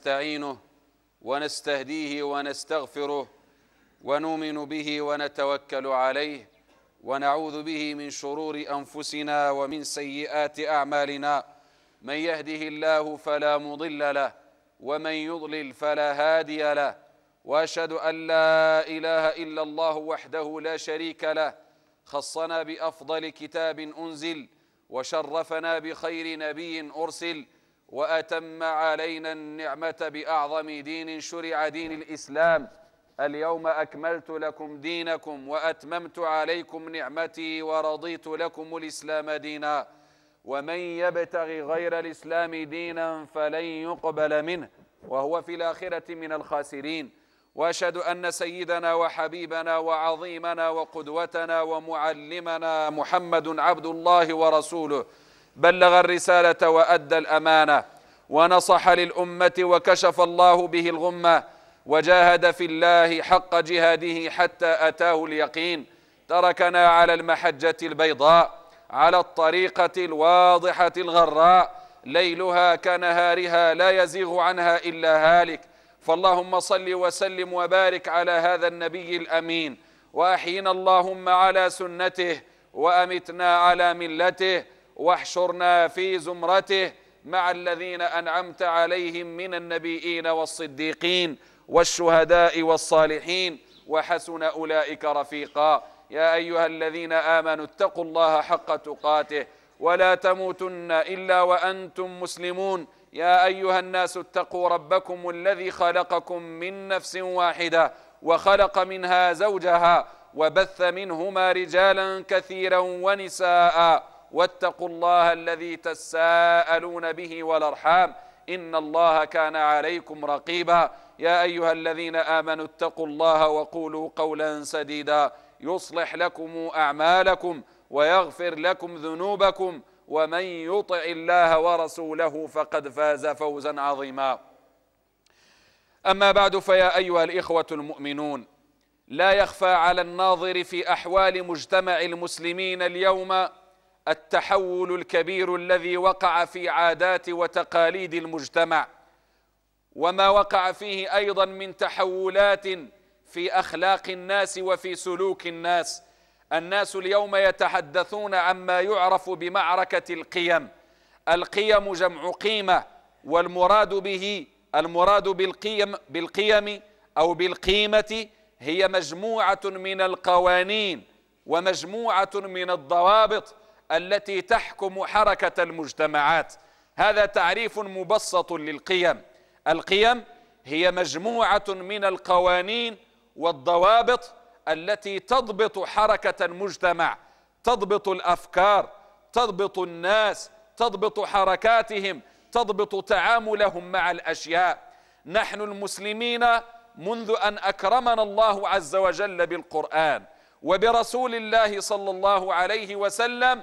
نستعينه ونستهديه ونستغفره ونؤمن به ونتوكل عليه ونعوذ به من شرور أنفسنا ومن سيئات أعمالنا من يهده الله فلا مضل له ومن يضلل فلا هادي له وأشهد أن لا إله إلا الله وحده لا شريك له خصنا بأفضل كتاب أنزل وشرفنا بخير نبي أرسل وأتم علينا النعمة بأعظم دين شرع دين الإسلام اليوم أكملت لكم دينكم وأتممت عليكم نعمتي ورضيت لكم الإسلام دينا ومن يبتغي غير الإسلام دينا فلن يقبل منه وهو في الآخرة من الخاسرين وأشهد أن سيدنا وحبيبنا وعظيمنا وقدوتنا ومعلمنا محمد عبد الله ورسوله بلغ الرسالة وأدى الأمانة ونصح للأمة وكشف الله به الغمة وجاهد في الله حق جهاده حتى أتاه اليقين تركنا على المحجة البيضاء على الطريقة الواضحة الغراء ليلها كنهارها لا يزيغ عنها إلا هالك فاللهم صل وسلم وبارك على هذا النبي الأمين وأحينا اللهم على سنته وأمتنا على ملته واحشرنا في زمرته مع الذين أنعمت عليهم من النبيين والصديقين والشهداء والصالحين وحسن أولئك رفيقا يا أيها الذين آمنوا اتقوا الله حق تقاته ولا تموتن إلا وأنتم مسلمون يا أيها الناس اتقوا ربكم الذي خلقكم من نفس واحدة وخلق منها زوجها وبث منهما رجالا كثيرا ونساء واتقوا الله الذي تساءلون به والارحام ان الله كان عليكم رقيبا يا ايها الذين امنوا اتقوا الله وقولوا قولا سديدا يصلح لكم اعمالكم ويغفر لكم ذنوبكم ومن يطع الله ورسوله فقد فاز فوزا عظيما اما بعد فيا ايها الاخوه المؤمنون لا يخفى على الناظر في احوال مجتمع المسلمين اليوم التحول الكبير الذي وقع في عادات وتقاليد المجتمع وما وقع فيه أيضا من تحولات في أخلاق الناس وفي سلوك الناس الناس اليوم يتحدثون عما يعرف بمعركة القيم القيم جمع قيمة والمراد به المراد بالقيم بالقيم أو بالقيمة هي مجموعة من القوانين ومجموعة من الضوابط التي تحكم حركة المجتمعات هذا تعريف مبسط للقيم القيم هي مجموعة من القوانين والضوابط التي تضبط حركة المجتمع تضبط الأفكار تضبط الناس تضبط حركاتهم تضبط تعاملهم مع الأشياء نحن المسلمين منذ أن أكرمنا الله عز وجل بالقرآن وبرسول الله صلى الله عليه وسلم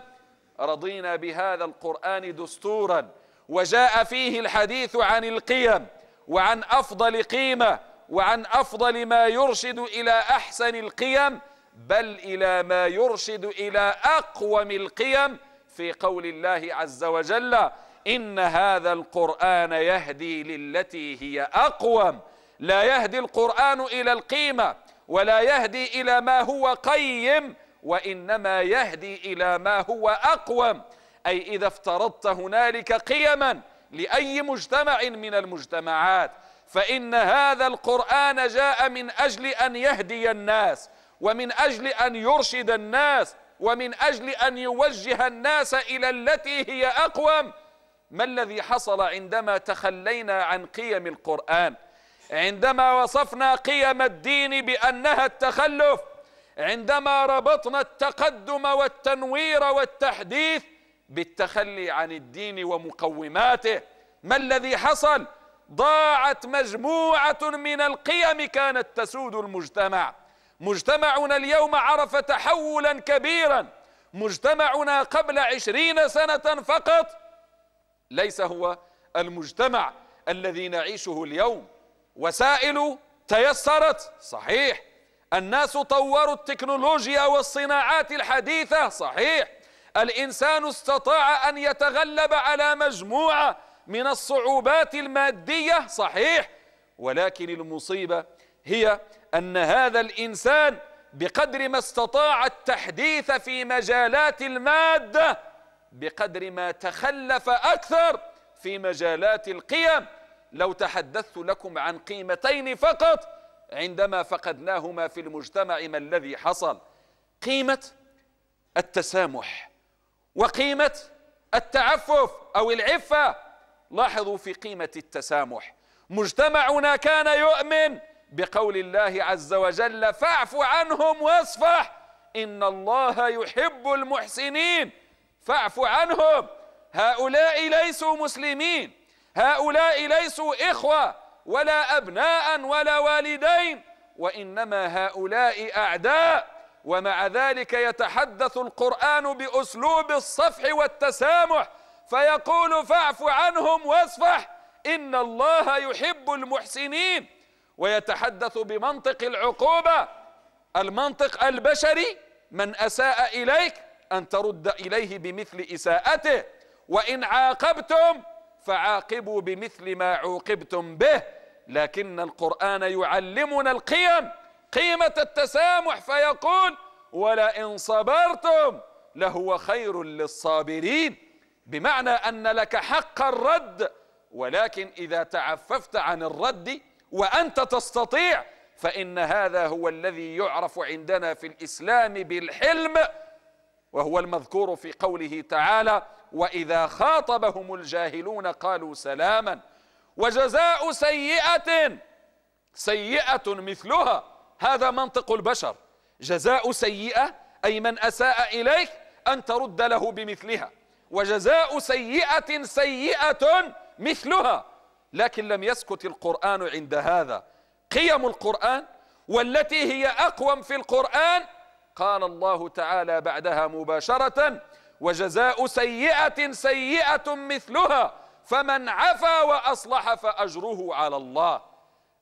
رضينا بهذا القرآن دستورا وجاء فيه الحديث عن القيم وعن أفضل قيمة وعن أفضل ما يرشد إلى أحسن القيم بل إلى ما يرشد إلى أقوم القيم في قول الله عز وجل إن هذا القرآن يهدي للتي هي أقوم لا يهدي القرآن إلى القيمة ولا يهدي إلى ما هو قيم وانما يهدي الى ما هو اقوم اي اذا افترضت هنالك قيما لاي مجتمع من المجتمعات فان هذا القران جاء من اجل ان يهدي الناس ومن اجل ان يرشد الناس ومن اجل ان يوجه الناس الى التي هي اقوم ما الذي حصل عندما تخلينا عن قيم القران عندما وصفنا قيم الدين بانها التخلف عندما ربطنا التقدم والتنوير والتحديث بالتخلي عن الدين ومقوماته ما الذي حصل ضاعت مجموعه من القيم كانت تسود المجتمع مجتمعنا اليوم عرف تحولا كبيرا مجتمعنا قبل عشرين سنه فقط ليس هو المجتمع الذي نعيشه اليوم وسائل تيسرت صحيح الناس طوروا التكنولوجيا والصناعات الحديثة صحيح الإنسان استطاع أن يتغلب على مجموعة من الصعوبات المادية صحيح ولكن المصيبة هي أن هذا الإنسان بقدر ما استطاع التحديث في مجالات المادة بقدر ما تخلف أكثر في مجالات القيم لو تحدثت لكم عن قيمتين فقط عندما فقدناهما في المجتمع ما الذي حصل قيمة التسامح وقيمة التعفف أو العفة لاحظوا في قيمة التسامح مجتمعنا كان يؤمن بقول الله عز وجل فاعف عنهم واصفح إن الله يحب المحسنين فاعف عنهم هؤلاء ليسوا مسلمين هؤلاء ليسوا إخوة ولا أبناء ولا والدين وإنما هؤلاء أعداء ومع ذلك يتحدث القرآن بأسلوب الصفح والتسامح فيقول فاعف عنهم واصفح إن الله يحب المحسنين ويتحدث بمنطق العقوبة المنطق البشري من أساء إليك أن ترد إليه بمثل إساءته وإن عاقبتم فعاقبوا بمثل ما عوقبتم به لكن القرآن يعلمنا القيم قيمة التسامح فيقول ولئن صبرتم لهو خير للصابرين بمعنى أن لك حق الرد ولكن إذا تعففت عن الرد وأنت تستطيع فإن هذا هو الذي يعرف عندنا في الإسلام بالحلم وهو المذكور في قوله تعالى وإذا خاطبهم الجاهلون قالوا سلاماً وجزاء سيئة سيئة مثلها هذا منطق البشر جزاء سيئة أي من أساء إليك أن ترد له بمثلها وجزاء سيئة سيئة مثلها لكن لم يسكت القرآن عند هذا قيم القرآن والتي هي أقوم في القرآن قال الله تعالى بعدها مباشرة وجزاء سيئة سيئة مثلها فمن عفا واصلح فاجره على الله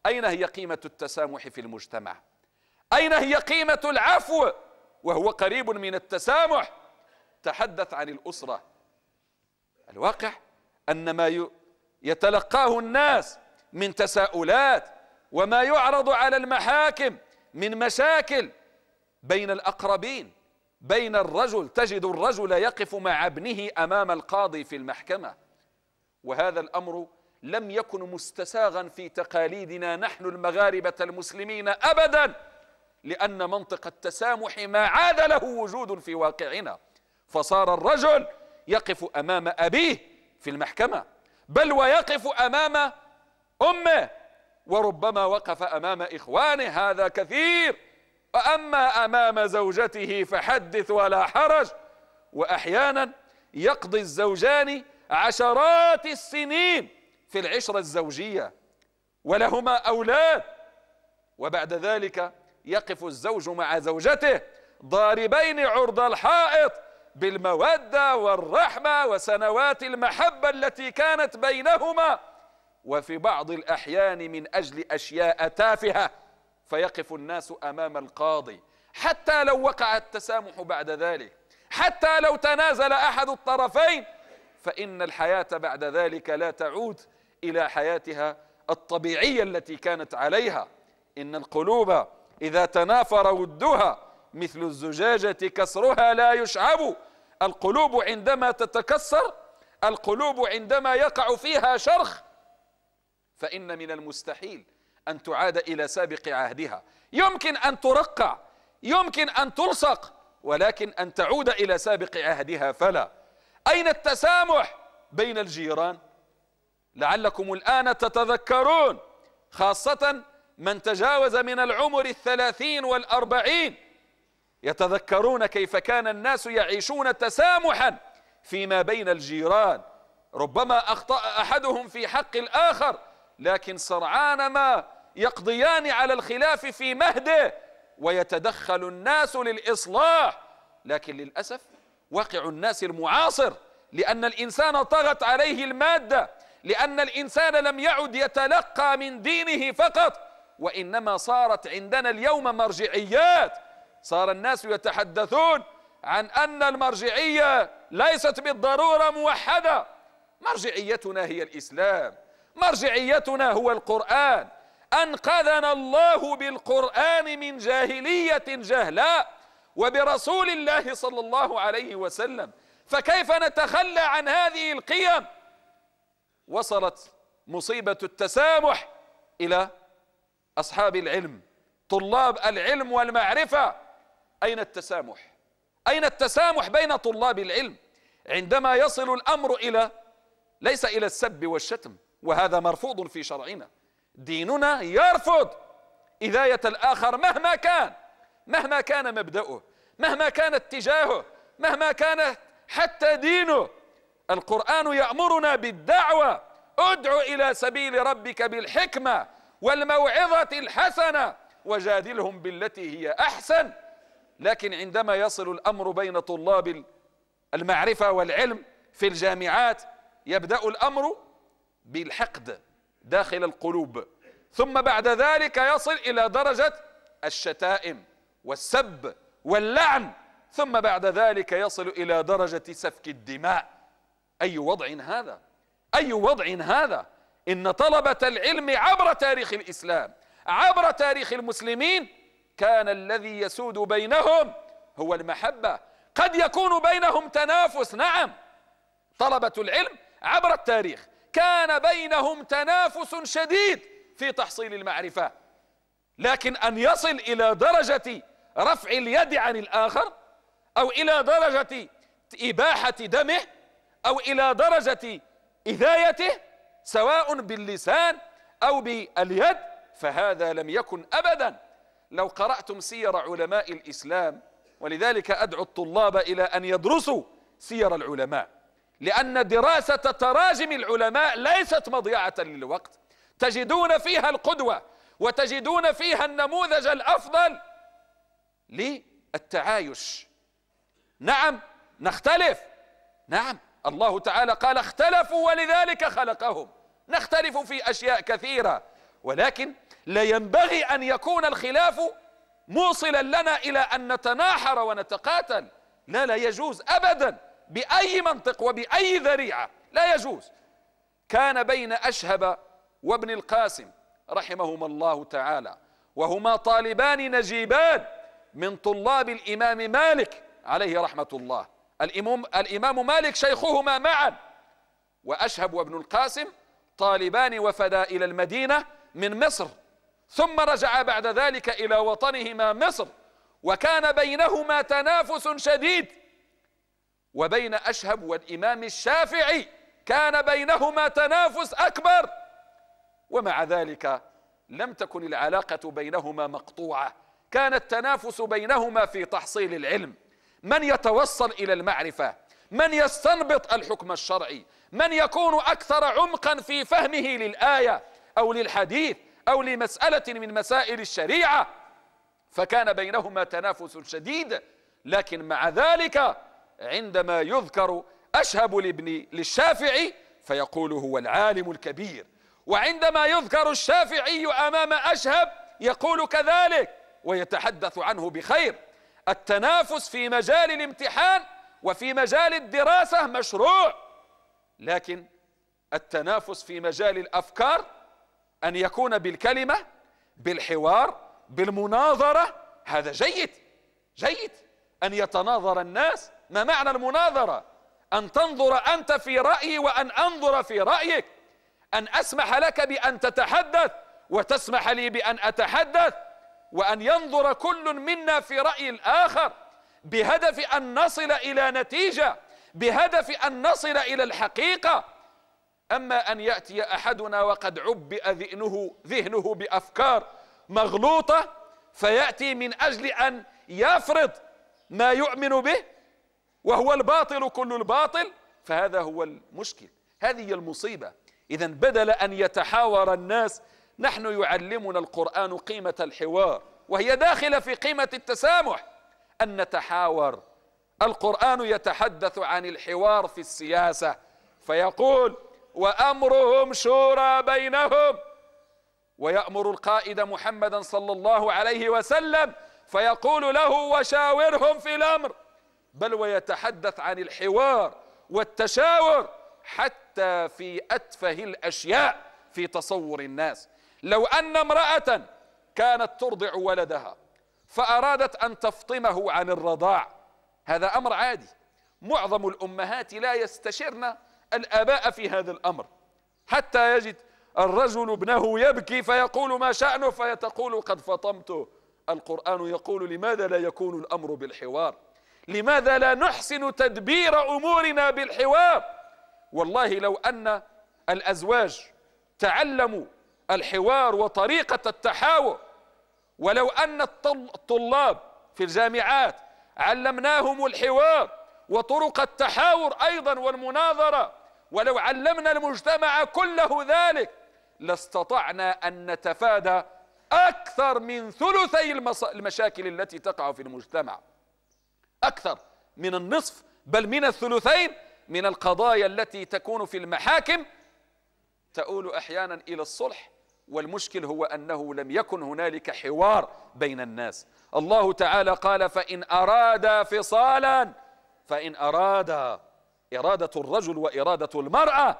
اين هي قيمه التسامح في المجتمع اين هي قيمه العفو وهو قريب من التسامح تحدث عن الاسره الواقع ان ما يتلقاه الناس من تساؤلات وما يعرض على المحاكم من مشاكل بين الاقربين بين الرجل تجد الرجل يقف مع ابنه امام القاضي في المحكمه وهذا الأمر لم يكن مستساغا في تقاليدنا نحن المغاربة المسلمين أبدا لأن منطق التسامح ما عاد له وجود في واقعنا فصار الرجل يقف أمام أبيه في المحكمة بل ويقف أمام أمه وربما وقف أمام إخوانه هذا كثير وأما أمام زوجته فحدث ولا حرج وأحيانا يقضي الزوجان عشرات السنين في العشرة الزوجية ولهما أولاد وبعد ذلك يقف الزوج مع زوجته ضاربين عرض الحائط بالمودة والرحمة وسنوات المحبة التي كانت بينهما وفي بعض الأحيان من أجل أشياء تافهة فيقف الناس أمام القاضي حتى لو وقع التسامح بعد ذلك حتى لو تنازل أحد الطرفين فإن الحياة بعد ذلك لا تعود إلى حياتها الطبيعية التي كانت عليها إن القلوب إذا تنافر ودها مثل الزجاجة كسرها لا يشعب القلوب عندما تتكسر القلوب عندما يقع فيها شرخ فإن من المستحيل أن تعاد إلى سابق عهدها يمكن أن ترقع يمكن أن تلصق ولكن أن تعود إلى سابق عهدها فلا أين التسامح بين الجيران لعلكم الآن تتذكرون خاصة من تجاوز من العمر الثلاثين والأربعين يتذكرون كيف كان الناس يعيشون تسامحا فيما بين الجيران ربما أخطأ أحدهم في حق الآخر لكن سرعان ما يقضيان على الخلاف في مهده ويتدخل الناس للإصلاح لكن للأسف واقع الناس المعاصر لأن الإنسان طغت عليه المادة لأن الإنسان لم يعد يتلقى من دينه فقط وإنما صارت عندنا اليوم مرجعيات صار الناس يتحدثون عن أن المرجعية ليست بالضرورة موحدة مرجعيتنا هي الإسلام مرجعيتنا هو القرآن أنقذنا الله بالقرآن من جاهلية جهلاء وبرسول الله صلى الله عليه وسلم فكيف نتخلى عن هذه القيم وصلت مصيبه التسامح الى اصحاب العلم طلاب العلم والمعرفه اين التسامح اين التسامح بين طلاب العلم عندما يصل الامر الى ليس الى السب والشتم وهذا مرفوض في شرعنا ديننا يرفض اذايه الاخر مهما كان مهما كان مبدأه مهما كان اتجاهه مهما كان حتى دينه القرآن يأمرنا بالدعوة ادعو إلى سبيل ربك بالحكمة والموعظة الحسنة وجادلهم بالتي هي أحسن لكن عندما يصل الأمر بين طلاب المعرفة والعلم في الجامعات يبدأ الأمر بالحقد داخل القلوب ثم بعد ذلك يصل إلى درجة الشتائم والسب واللعن ثم بعد ذلك يصل إلى درجة سفك الدماء أي وضع هذا أي وضع هذا إن طلبة العلم عبر تاريخ الإسلام عبر تاريخ المسلمين كان الذي يسود بينهم هو المحبة قد يكون بينهم تنافس نعم طلبة العلم عبر التاريخ كان بينهم تنافس شديد في تحصيل المعرفة لكن أن يصل إلى درجة رفع اليد عن الآخر أو إلى درجة إباحة دمه أو إلى درجة إذايته سواء باللسان أو باليد فهذا لم يكن أبدا لو قرأتم سير علماء الإسلام ولذلك أدعو الطلاب إلى أن يدرسوا سير العلماء لأن دراسة تراجم العلماء ليست مضيعة للوقت تجدون فيها القدوة وتجدون فيها النموذج الأفضل للتعايش نعم نختلف نعم الله تعالى قال اختلفوا ولذلك خلقهم نختلف في أشياء كثيرة ولكن لا ينبغي أن يكون الخلاف موصلا لنا إلى أن نتناحر ونتقاتل لا لا يجوز أبدا بأي منطق وبأي ذريعة لا يجوز كان بين أشهب وابن القاسم رحمهما الله تعالى وهما طالبان نجيبان من طلاب الإمام مالك عليه رحمة الله الإمام, الإمام مالك شيخهما معا وأشهب وابن القاسم طالبان وفدا إلى المدينة من مصر ثم رجعا بعد ذلك إلى وطنهما مصر وكان بينهما تنافس شديد وبين أشهب والإمام الشافعي كان بينهما تنافس أكبر ومع ذلك لم تكن العلاقة بينهما مقطوعة كان التنافس بينهما في تحصيل العلم من يتوصل إلى المعرفة من يستنبط الحكم الشرعي من يكون أكثر عمقا في فهمه للآية أو للحديث أو لمسألة من مسائل الشريعة فكان بينهما تنافس شديد لكن مع ذلك عندما يذكر أشهب لابن للشافعي فيقول هو العالم الكبير وعندما يذكر الشافعي أمام أشهب يقول كذلك ويتحدث عنه بخير التنافس في مجال الامتحان وفي مجال الدراسة مشروع لكن التنافس في مجال الأفكار أن يكون بالكلمة بالحوار بالمناظرة هذا جيد جيد أن يتناظر الناس ما معنى المناظرة أن تنظر أنت في رأيي وأن أنظر في رأيك أن أسمح لك بأن تتحدث وتسمح لي بأن أتحدث وأن ينظر كل منا في رأي الآخر بهدف أن نصل إلى نتيجة بهدف أن نصل إلى الحقيقة أما أن يأتي أحدنا وقد عبئ ذهنه, ذهنه بأفكار مغلوطة فيأتي من أجل أن يفرض ما يؤمن به وهو الباطل كل الباطل فهذا هو المشكل هذه المصيبة إذا بدل أن يتحاور الناس نحن يعلمنا القرآن قيمة الحوار وهي داخلة في قيمة التسامح أن نتحاور القرآن يتحدث عن الحوار في السياسة فيقول وأمرهم شورى بينهم ويأمر القائد محمدا صلى الله عليه وسلم فيقول له وشاورهم في الأمر بل ويتحدث عن الحوار والتشاور حتى في أتفه الأشياء في تصور الناس لو أن امرأة كانت ترضع ولدها فأرادت أن تفطمه عن الرضاع هذا أمر عادي معظم الأمهات لا يستشرن الآباء في هذا الأمر حتى يجد الرجل ابنه يبكي فيقول ما شأنه فيتقول قد فطمته القرآن يقول لماذا لا يكون الأمر بالحوار لماذا لا نحسن تدبير أمورنا بالحوار والله لو أن الأزواج تعلموا الحوار وطريقة التحاور ولو أن الطلاب في الجامعات علمناهم الحوار وطرق التحاور أيضا والمناظرة ولو علمنا المجتمع كله ذلك لاستطعنا أن نتفادى أكثر من ثلثي المشاكل التي تقع في المجتمع أكثر من النصف بل من الثلثين من القضايا التي تكون في المحاكم تؤول أحيانا إلى الصلح والمشكل هو أنه لم يكن هنالك حوار بين الناس الله تعالى قال فإن أراد فصالا فإن أراد إرادة الرجل وإرادة المرأة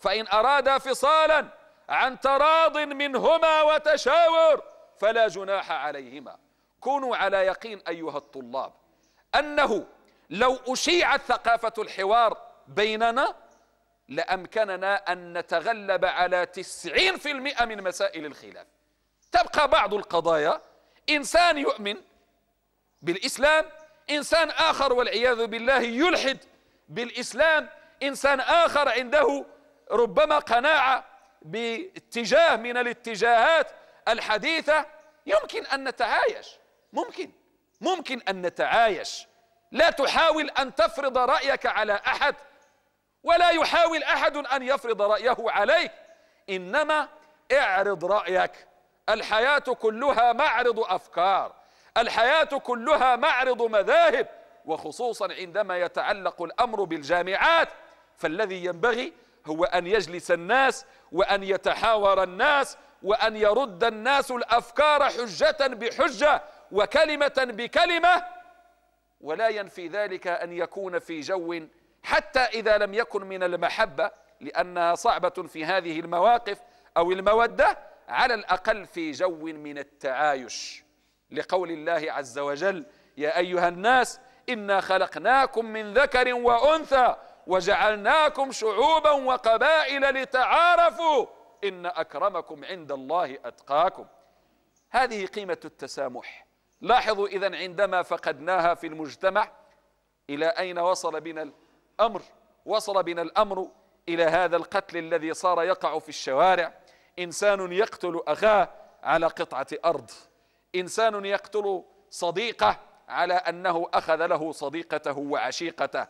فإن أراد فصالا عن تراض منهما وتشاور فلا جناح عليهما كونوا على يقين أيها الطلاب أنه لو أشيعت ثقافة الحوار بيننا لأمكننا أن نتغلب على 90% من مسائل الخلاف تبقى بعض القضايا إنسان يؤمن بالإسلام إنسان آخر والعياذ بالله يلحد بالإسلام إنسان آخر عنده ربما قناعة باتجاه من الاتجاهات الحديثة يمكن أن نتعايش ممكن ممكن أن نتعايش لا تحاول أن تفرض رأيك على أحد ولا يحاول احد ان يفرض رايه عليك انما اعرض رايك الحياه كلها معرض افكار الحياه كلها معرض مذاهب وخصوصا عندما يتعلق الامر بالجامعات فالذي ينبغي هو ان يجلس الناس وان يتحاور الناس وان يرد الناس الافكار حجه بحجه وكلمه بكلمه ولا ينفي ذلك ان يكون في جو حتى إذا لم يكن من المحبة لأنها صعبة في هذه المواقف أو المودة على الأقل في جو من التعايش لقول الله عز وجل يا أيها الناس إنا خلقناكم من ذكر وأنثى وجعلناكم شعوبا وقبائل لتعارفوا إن أكرمكم عند الله أتقاكم هذه قيمة التسامح لاحظوا إذا عندما فقدناها في المجتمع إلى أين وصل بنا الأمر وصل بنا الأمر إلى هذا القتل الذي صار يقع في الشوارع إنسان يقتل أخاه على قطعة أرض إنسان يقتل صديقه على أنه أخذ له صديقته وعشيقته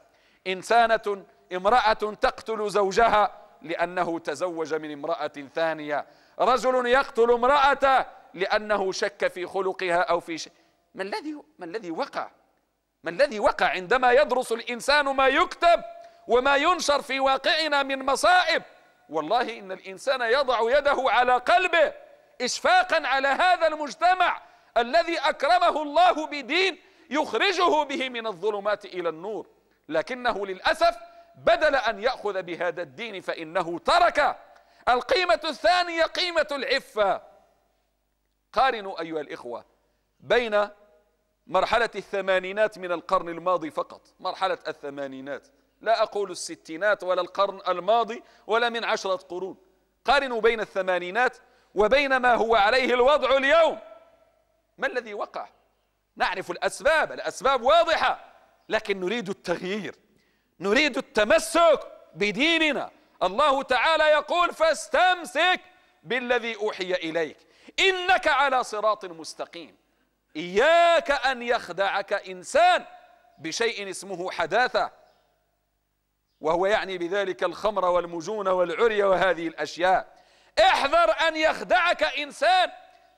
إنسانة امرأة تقتل زوجها لأنه تزوج من امرأة ثانية رجل يقتل امرأته لأنه شك في خلقها أو في شيء ما الذي ما الذي وقع ما الذي وقع عندما يدرس الإنسان ما يكتب وما ينشر في واقعنا من مصائب والله إن الإنسان يضع يده على قلبه إشفاقا على هذا المجتمع الذي أكرمه الله بدين يخرجه به من الظلمات إلى النور لكنه للأسف بدل أن يأخذ بهذا الدين فإنه ترك القيمة الثانية قيمة العفة قارنوا أيها الإخوة بين مرحلة الثمانينات من القرن الماضي فقط مرحلة الثمانينات لا أقول الستينات ولا القرن الماضي ولا من عشرة قرون قارنوا بين الثمانينات وبين ما هو عليه الوضع اليوم ما الذي وقع نعرف الأسباب الأسباب واضحة لكن نريد التغيير نريد التمسك بديننا الله تعالى يقول فاستمسك بالذي أوحي إليك إنك على صراط مستقيم إياك أن يخدعك إنسان بشيء اسمه حداثة وهو يعني بذلك الخمر والمجون والعري وهذه الأشياء احذر أن يخدعك إنسان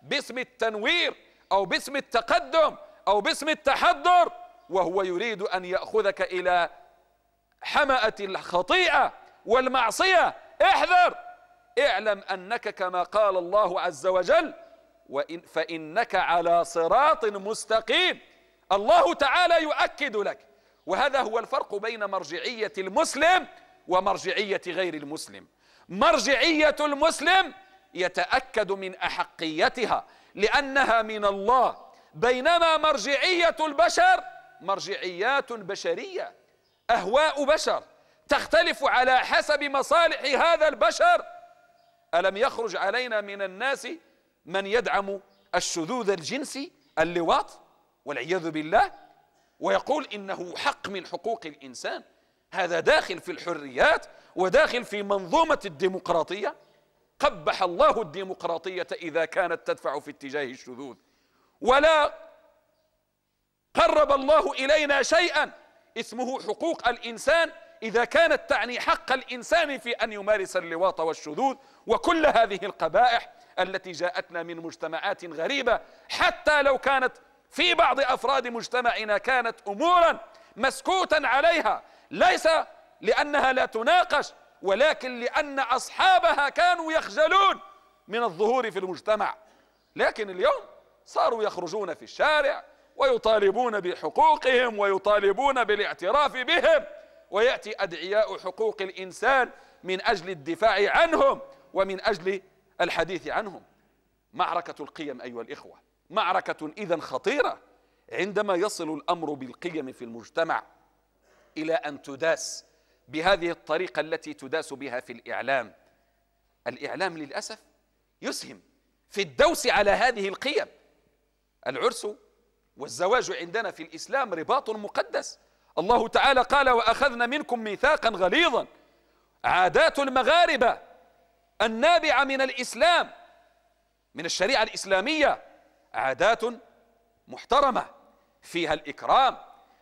باسم التنوير أو باسم التقدم أو باسم التحضر وهو يريد أن يأخذك إلى حمأة الخطيئة والمعصية احذر اعلم أنك كما قال الله عز وجل وإن فإنك على صراط مستقيم الله تعالى يؤكد لك وهذا هو الفرق بين مرجعية المسلم ومرجعية غير المسلم مرجعية المسلم يتأكد من أحقيتها لأنها من الله بينما مرجعية البشر مرجعيات بشرية أهواء بشر تختلف على حسب مصالح هذا البشر ألم يخرج علينا من الناس من يدعم الشذوذ الجنسي اللواط والعياذ بالله ويقول إنه حق من حقوق الإنسان هذا داخل في الحريات وداخل في منظومة الديمقراطية قبح الله الديمقراطية إذا كانت تدفع في اتجاه الشذوذ ولا قرب الله إلينا شيئا اسمه حقوق الإنسان إذا كانت تعني حق الإنسان في أن يمارس اللواط والشذوذ وكل هذه القبائح التي جاءتنا من مجتمعات غريبة حتى لو كانت في بعض أفراد مجتمعنا كانت أمورا مسكوتا عليها ليس لأنها لا تناقش ولكن لأن أصحابها كانوا يخجلون من الظهور في المجتمع لكن اليوم صاروا يخرجون في الشارع ويطالبون بحقوقهم ويطالبون بالاعتراف بهم ويأتي أدعياء حقوق الإنسان من أجل الدفاع عنهم ومن أجل الحديث عنهم معركة القيم أيها الإخوة معركة إذا خطيرة عندما يصل الأمر بالقيم في المجتمع إلى أن تداس بهذه الطريقة التي تداس بها في الإعلام الإعلام للأسف يسهم في الدوس على هذه القيم العرس والزواج عندنا في الإسلام رباط مقدس الله تعالى قال وأخذنا منكم ميثاقا غليظا عادات المغاربة النابعة من الإسلام من الشريعة الإسلامية عادات محترمة فيها الإكرام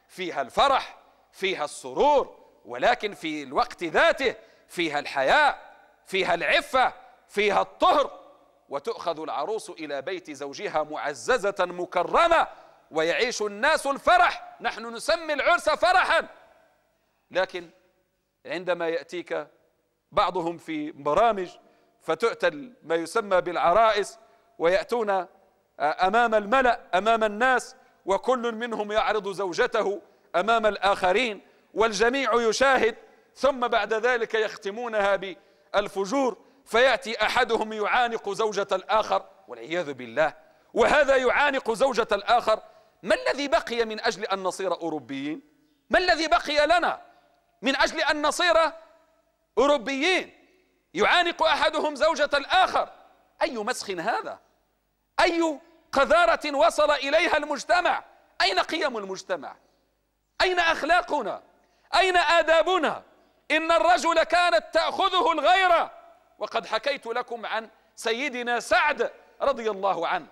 فيها الفرح فيها السرور ولكن في الوقت ذاته فيها الحياء فيها العفة فيها الطهر وتؤخذ العروس إلى بيت زوجها معززة مكرمة ويعيش الناس الفرح نحن نسمي العرس فرحا لكن عندما يأتيك بعضهم في برامج فتؤتى ما يسمى بالعرائس ويأتون آه، أمام الملأ أمام الناس وكل منهم يعرض زوجته أمام الآخرين والجميع يشاهد ثم بعد ذلك يختمونها بالفجور فيأتي أحدهم يعانق زوجة الآخر والعياذ بالله وهذا يعانق زوجة الآخر ما الذي بقي من أجل أن نصير أوروبيين ما الذي بقي لنا من أجل أن نصير أوروبيين يعانق احدهم زوجه الاخر اي مسخ هذا اي قذاره وصل اليها المجتمع اين قيم المجتمع اين اخلاقنا اين ادابنا ان الرجل كانت تاخذه الغيره وقد حكيت لكم عن سيدنا سعد رضي الله عنه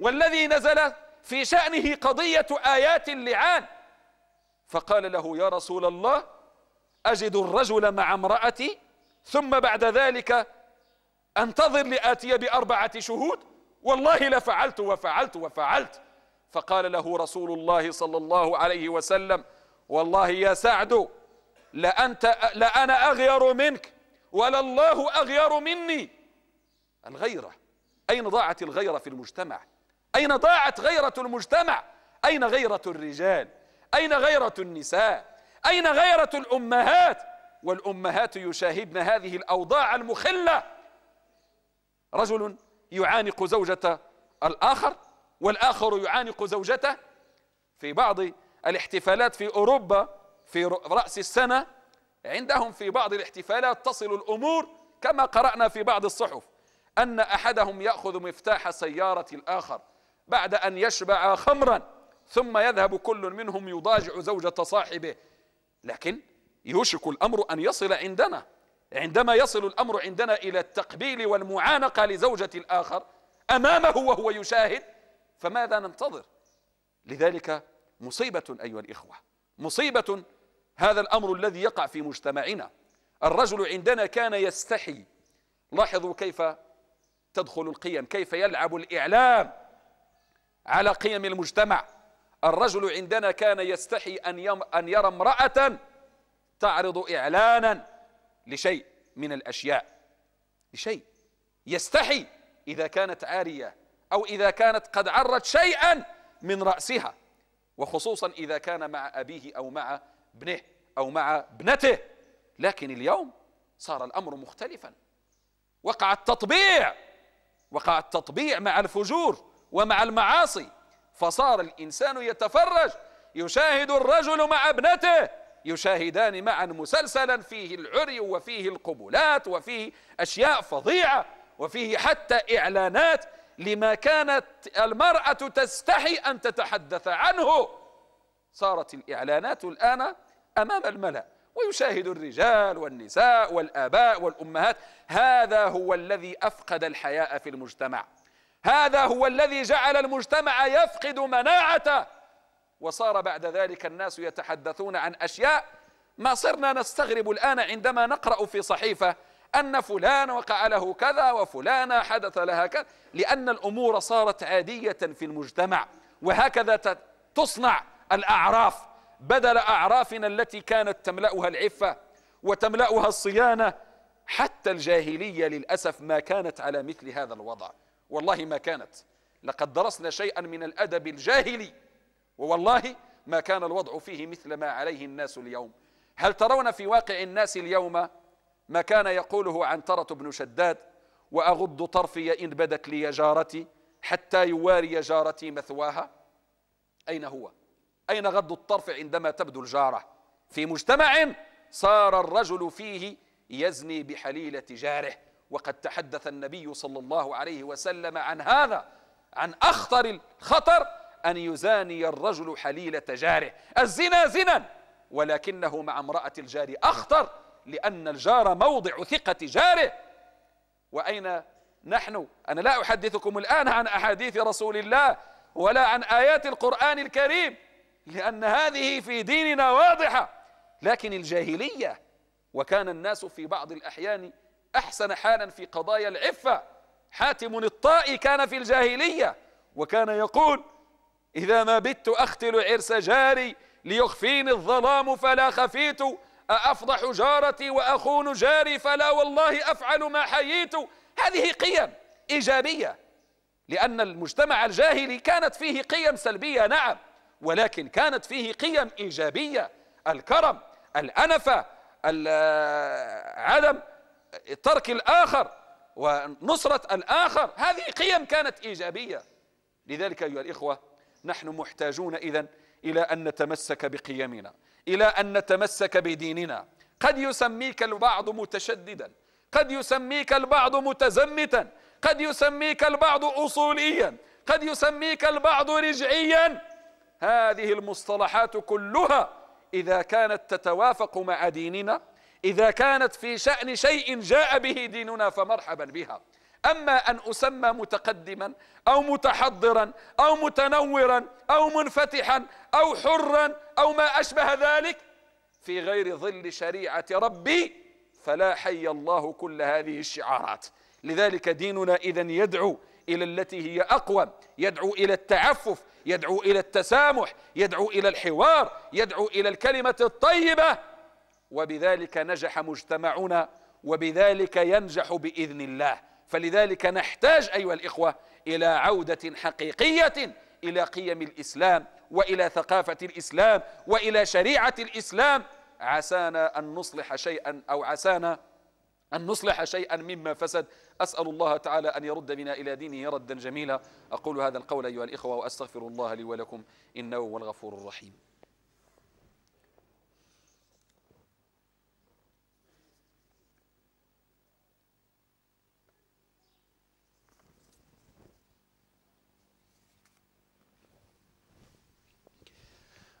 والذي نزل في شأنه قضية آيات اللعان فقال له يا رسول الله أجد الرجل مع امرأتي ثم بعد ذلك أنتظر لآتي بأربعة شهود والله لفعلت وفعلت وفعلت فقال له رسول الله صلى الله عليه وسلم والله يا سعد لأنت لأنا أغير منك ولا الله أغير مني الغيرة أين ضاعت الغيرة في المجتمع أين ضاعت غيرة المجتمع أين غيرة الرجال أين غيرة النساء أين غيرة الأمهات والأمهات يشاهدن هذه الأوضاع المخلة رجل يعانق زوجة الآخر والآخر يعانق زوجته في بعض الاحتفالات في أوروبا في رأس السنة عندهم في بعض الاحتفالات تصل الأمور كما قرأنا في بعض الصحف أن أحدهم يأخذ مفتاح سيارة الآخر بعد أن يشبع خمرا ثم يذهب كل منهم يضاجع زوجة صاحبه لكن يوشك الأمر أن يصل عندنا عندما يصل الأمر عندنا إلى التقبيل والمعانقة لزوجة الآخر أمامه وهو يشاهد فماذا ننتظر لذلك مصيبة أيها الإخوة مصيبة هذا الأمر الذي يقع في مجتمعنا الرجل عندنا كان يستحي لاحظوا كيف تدخل القيم كيف يلعب الإعلام على قيم المجتمع الرجل عندنا كان يستحي أن يرى امرأة تعرض إعلانا لشيء من الأشياء لشيء يستحي إذا كانت عارية أو إذا كانت قد عرت شيئا من رأسها وخصوصا إذا كان مع أبيه أو مع ابنه أو مع ابنته لكن اليوم صار الأمر مختلفا وقع التطبيع وقع التطبيع مع الفجور ومع المعاصي فصار الإنسان يتفرج يشاهد الرجل مع ابنته يشاهدان معا مسلسلا فيه العري وفيه القبلات وفيه أشياء فظيعة وفيه حتى إعلانات لما كانت المرأة تستحي أن تتحدث عنه صارت الإعلانات الآن أمام الملأ ويشاهد الرجال والنساء والآباء والأمهات هذا هو الذي أفقد الحياء في المجتمع هذا هو الذي جعل المجتمع يفقد مناعته وصار بعد ذلك الناس يتحدثون عن أشياء ما صرنا نستغرب الآن عندما نقرأ في صحيفة أن فلان وقع له كذا وفلانة حدث لها كذا لأن الأمور صارت عادية في المجتمع وهكذا تصنع الأعراف بدل أعرافنا التي كانت تملأها العفة وتملأها الصيانة حتى الجاهلية للأسف ما كانت على مثل هذا الوضع والله ما كانت لقد درسنا شيئا من الأدب الجاهلي ووالله ما كان الوضع فيه مثل ما عليه الناس اليوم هل ترون في واقع الناس اليوم ما كان يقوله عنترة بن شداد وأغض طرفي إن بدت لي جارتي حتى يواري جارتي مثواها أين هو؟ أين غض الطرف عندما تبدو الجارة؟ في مجتمع صار الرجل فيه يزني بحليلة جاره وقد تحدث النبي صلى الله عليه وسلم عن هذا عن أخطر الخطر أن يزاني الرجل حليلة جاره الزنا زنا ولكنه مع امرأة الجار أخطر لأن الجار موضع ثقة جاره وأين نحن أنا لا أحدثكم الآن عن أحاديث رسول الله ولا عن آيات القرآن الكريم لأن هذه في ديننا واضحة لكن الجاهلية وكان الناس في بعض الأحيان أحسن حالا في قضايا العفة حاتم الطائي كان في الجاهلية وكان يقول إذا ما بت أختل عرس جاري ليخفيني الظلام فلا خفيت أأفضح جارتي وأخون جاري فلا والله أفعل ما حييت هذه قيم إيجابية لأن المجتمع الجاهلي كانت فيه قيم سلبية نعم ولكن كانت فيه قيم إيجابية الكرم الأنفة عدم ترك الآخر ونصرة الآخر هذه قيم كانت إيجابية لذلك أيها الإخوة نحن محتاجون إذا إلى أن نتمسك بقيمنا إلى أن نتمسك بديننا قد يسميك البعض متشددا قد يسميك البعض متزمتا قد يسميك البعض أصوليا قد يسميك البعض رجعيا هذه المصطلحات كلها إذا كانت تتوافق مع ديننا إذا كانت في شأن شيء جاء به ديننا فمرحبا بها أما أن أسمى متقدما أو متحضرا أو متنورا أو منفتحا أو حرا أو ما أشبه ذلك في غير ظل شريعة ربي فلا حي الله كل هذه الشعارات لذلك ديننا إذا يدعو إلى التي هي أقوى يدعو إلى التعفف يدعو إلى التسامح يدعو إلى الحوار يدعو إلى الكلمة الطيبة وبذلك نجح مجتمعنا وبذلك ينجح بإذن الله فلذلك نحتاج أيها الإخوة إلى عودة حقيقية إلى قيم الإسلام وإلى ثقافة الإسلام وإلى شريعة الإسلام عسانا أن نصلح شيئا أو عسانا أن نصلح شيئا مما فسد أسأل الله تعالى أن يرد بنا إلى دينه ردا جميلا أقول هذا القول أيها الإخوة وأستغفر الله لي ولكم إنه هو الغفور الرحيم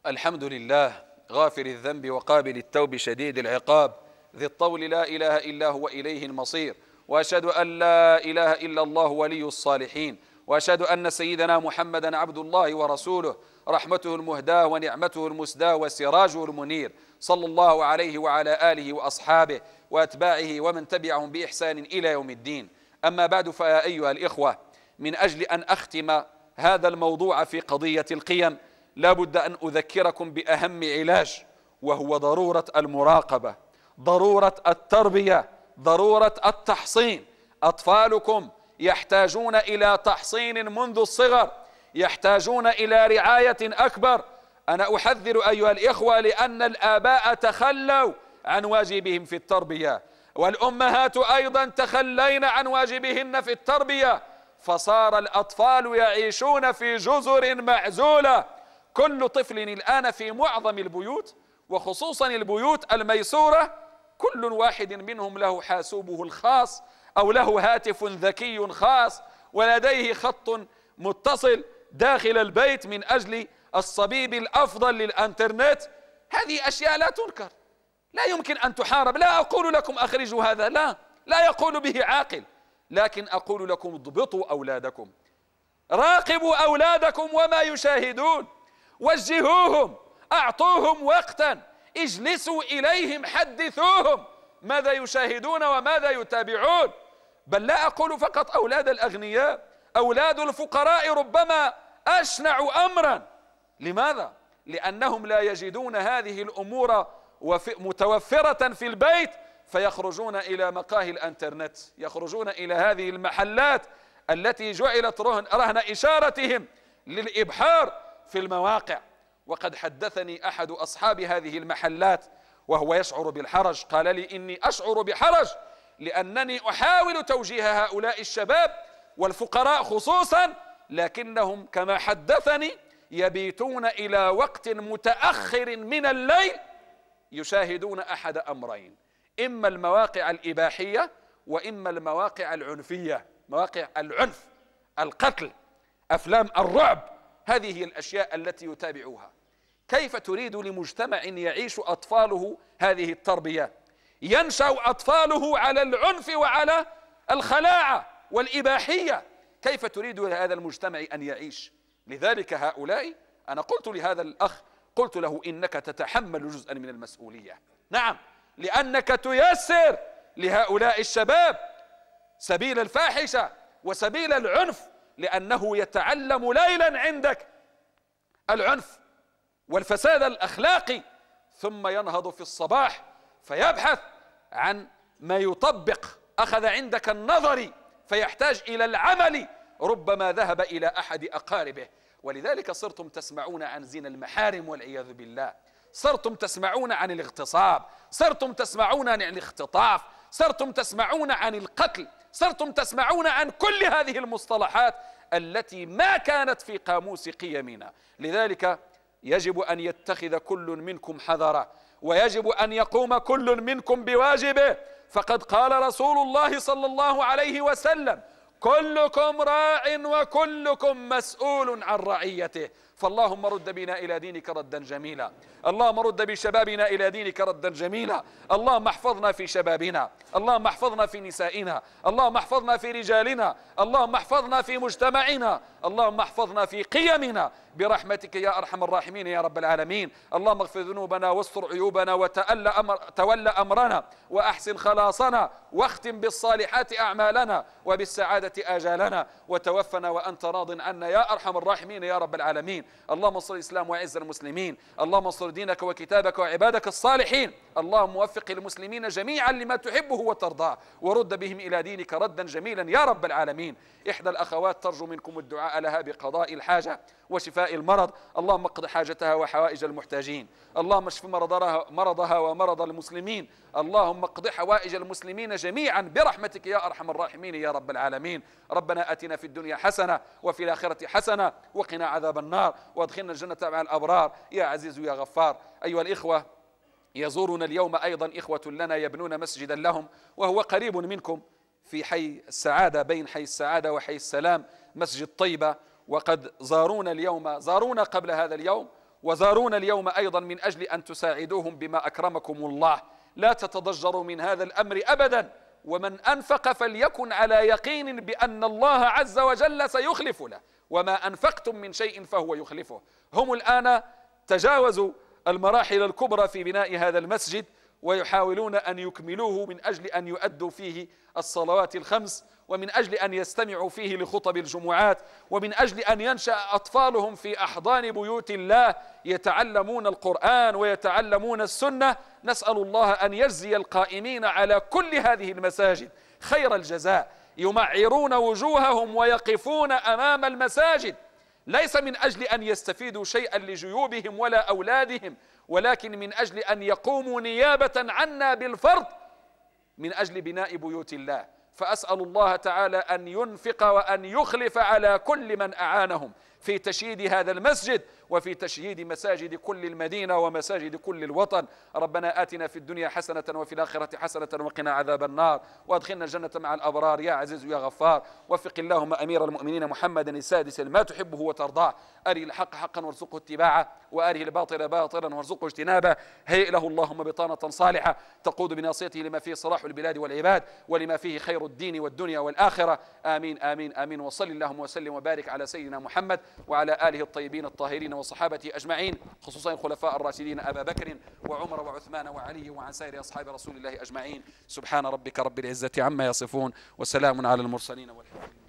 الحمد لله غافر الذنب وقابل التوب شديد العقاب ذي الطول لا إله إلا هو إليه المصير وأشهد أن لا إله إلا الله ولي الصالحين وأشهد أن سيدنا محمدا عبد الله ورسوله رحمته المهداة ونعمته المسداة وسراجه المنير صلى الله عليه وعلى آله وأصحابه وأتباعه ومن تبعهم بإحسان إلى يوم الدين أما بعد فيا أيها الإخوة من أجل أن أختم هذا الموضوع في قضية القيم لا بد أن أذكركم بأهم علاج وهو ضرورة المراقبة ضرورة التربية ضرورة التحصين أطفالكم يحتاجون إلى تحصين منذ الصغر يحتاجون إلى رعاية أكبر أنا أحذر أيها الإخوة لأن الآباء تخلوا عن واجبهم في التربية والأمهات أيضا تخلين عن واجبهن في التربية فصار الأطفال يعيشون في جزر معزولة كل طفل الآن في معظم البيوت وخصوصا البيوت الميسورة كل واحد منهم له حاسوبه الخاص أو له هاتف ذكي خاص ولديه خط متصل داخل البيت من أجل الصبيب الأفضل للأنترنت هذه أشياء لا تنكر لا يمكن أن تحارب لا أقول لكم أخرجوا هذا لا لا يقول به عاقل لكن أقول لكم اضبطوا أولادكم راقبوا أولادكم وما يشاهدون وجهوهم أعطوهم وقتا اجلسوا إليهم حدثوهم ماذا يشاهدون وماذا يتابعون بل لا أقول فقط أولاد الأغنياء أولاد الفقراء ربما أشنع أمرا لماذا؟ لأنهم لا يجدون هذه الأمور متوفرة في البيت فيخرجون إلى مقاهي الأنترنت يخرجون إلى هذه المحلات التي جعلت رهن إشارتهم للإبحار في المواقع وقد حدثني احد اصحاب هذه المحلات وهو يشعر بالحرج قال لي اني اشعر بحرج لانني احاول توجيه هؤلاء الشباب والفقراء خصوصا لكنهم كما حدثني يبيتون الى وقت متاخر من الليل يشاهدون احد امرين اما المواقع الاباحيه واما المواقع العنفيه مواقع العنف القتل افلام الرعب هذه هي الأشياء التي يتابعوها كيف تريد لمجتمع يعيش أطفاله هذه التربية ينشأ أطفاله على العنف وعلى الخلاعة والإباحية كيف تريد لهذا المجتمع أن يعيش لذلك هؤلاء أنا قلت لهذا الأخ قلت له إنك تتحمل جزءا من المسؤولية نعم لأنك تيسر لهؤلاء الشباب سبيل الفاحشة وسبيل العنف لأنه يتعلم ليلا عندك العنف والفساد الأخلاقي ثم ينهض في الصباح فيبحث عن ما يطبق أخذ عندك النظري فيحتاج إلى العمل ربما ذهب إلى أحد أقاربه ولذلك صرتم تسمعون عن زنا المحارم والعياذ بالله صرتم تسمعون عن الاغتصاب صرتم تسمعون عن الاختطاف صرتم تسمعون عن القتل صرتم تسمعون عن كل هذه المصطلحات التي ما كانت في قاموس قيمنا لذلك يجب أن يتخذ كل منكم حذره ويجب أن يقوم كل منكم بواجبه فقد قال رسول الله صلى الله عليه وسلم كلكم راع وكلكم مسؤول عن رعيته فاللهم رد بنا إلى دينك ردا جميلا اللهم رد بشبابنا إلى دينك ردا جميلا اللهم احفظنا في شبابنا اللهم احفظنا في نسائنا اللهم احفظنا في رجالنا اللهم احفظنا في مجتمعنا اللهم احفظنا في قيمنا برحمتك يا أرحم الراحمين يا رب العالمين اللهم اغفر ذنوبنا واستر عيوبنا وتألى أمر تولى أمرنا وأحسن خلاصنا واختم بالصالحات أعمالنا وبالسعادة آجالنا وتوفنا وأنت راض عنا يا أرحم الراحمين يا رب العالمين المسلمين اللهم انصر الإسلام وعز المسلمين اللهم انصر دينك وكتابك وعبادك الصالحين اللهم وفق المسلمين جميعا لما تحبه وترضاه ورد بهم إلى دينك ردا جميلا يا رب العالمين إحدى الأخوات ترجو منكم الدعاء لها بقضاء الحاجة وشفاء المرض اللهم اقض حاجتها وحوائج المحتاجين اللهم اشف مرضها, مرضها ومرض المسلمين اللهم اقض حوائج المسلمين جميعا برحمتك يا أرحم الراحمين يا رب العالمين ربنا أتنا في الدنيا حسنة وفي الآخرة حسنة وقنا عذاب النار النار وادخلنا الجنة مع الأبرار يا عزيز يا غفار أيها الإخوة يزورنا اليوم أيضا إخوة لنا يبنون مسجدا لهم وهو قريب منكم في حي السعادة بين حي السعادة وحي السلام مسجد طيبة وقد زارونا اليوم زارونا قبل هذا اليوم وزارونا اليوم أيضا من أجل أن تساعدوهم بما أكرمكم الله لا تتضجروا من هذا الأمر أبدا ومن أنفق فليكن على يقين بأن الله عز وجل سيخلف له وما أنفقتم من شيء فهو يخلفه هم الآن تجاوزوا المراحل الكبرى في بناء هذا المسجد ويحاولون أن يكملوه من أجل أن يؤدوا فيه الصلوات الخمس ومن أجل أن يستمعوا فيه لخطب الجمعات ومن أجل أن ينشأ أطفالهم في أحضان بيوت الله يتعلمون القرآن ويتعلمون السنة نسأل الله أن يجزي القائمين على كل هذه المساجد خير الجزاء يمعرون وجوههم ويقفون أمام المساجد ليس من أجل أن يستفيدوا شيئا لجيوبهم ولا أولادهم ولكن من أجل أن يقوموا نيابة عنا بالفرض من أجل بناء بيوت الله فأسأل الله تعالى أن ينفق وأن يخلف على كل من أعانهم في تشييد هذا المسجد وفي تشييد مساجد كل المدينة ومساجد كل الوطن ربنا آتنا في الدنيا حسنة وفي الآخرة حسنة وقنا عذاب النار وأدخلنا الجنة مع الأبرار يا عزيز يا غفار وفق اللهم أمير المؤمنين محمدا السادس لما تحبه وترضاه أري الحق حقا وارزقه اتباعه وأره الباطل باطلا وارزقه اجتنابه هيئ له اللهم بطانة صالحة تقود بناصيته لما فيه صلاح البلاد والعباد ولما فيه خير الدين والدنيا والآخرة آمين آمين آمين وصل اللهم وسلم وبارك على سيدنا محمد وعلى آله الطيبين الطاهرين وصحابته أجمعين خصوصا الخلفاء الراشدين أبا بكر وعمر وعثمان وعلي وعن سائر أصحاب رسول الله أجمعين سبحان ربك رب العزة عما يصفون وسلام على المرسلين والحمد لله